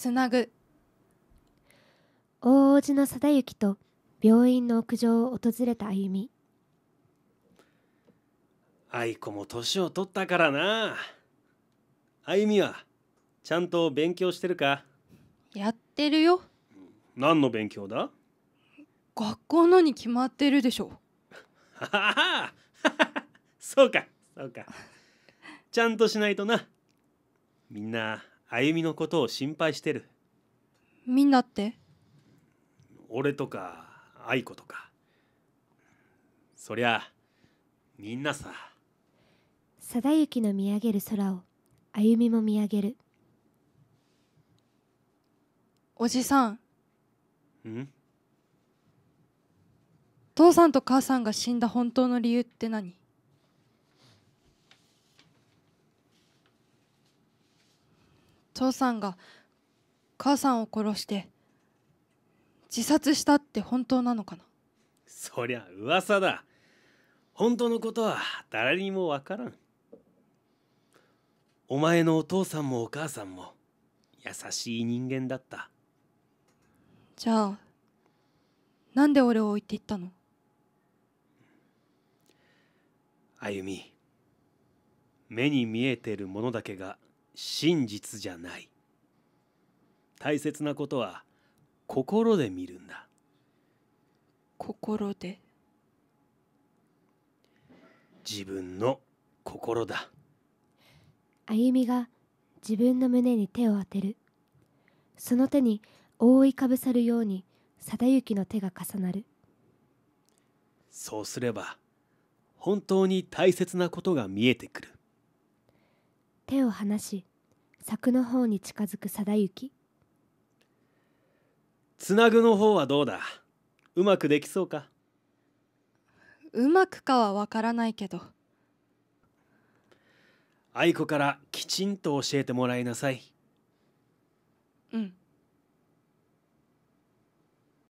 つなぐ大叔父の定行と病院の屋上を訪れた歩み愛子も年を取ったからな歩みはちゃんと勉強してるかやってるよ何の勉強だ学校のに決まってるでしょそうかそうかちゃんとしないとなみんなあゆみのことを心配してるみんなって俺とか愛子とかそりゃみんなさ貞行の見上げる空をあゆみも見上げるおじさんん父さんと母さんが死んだ本当の理由って何父さんが母さんを殺して自殺したって本当なのかなそりゃ噂だ本当のことは誰にも分からんお前のお父さんもお母さんも優しい人間だったじゃあなんで俺を置いていったのあゆみ目に見えてるものだけが真実じゃない大切なことは心で見るんだ心で自分の心だあゆみが自分の胸に手を当てるその手に覆いかぶさるように定行の手が重なるそうすれば本当に大切なことが見えてくる手を離し柵の方に近づく定行つなぐの方はどうだうまくできそうかうまくかはわからないけど愛子からきちんと教えてもらいなさいうん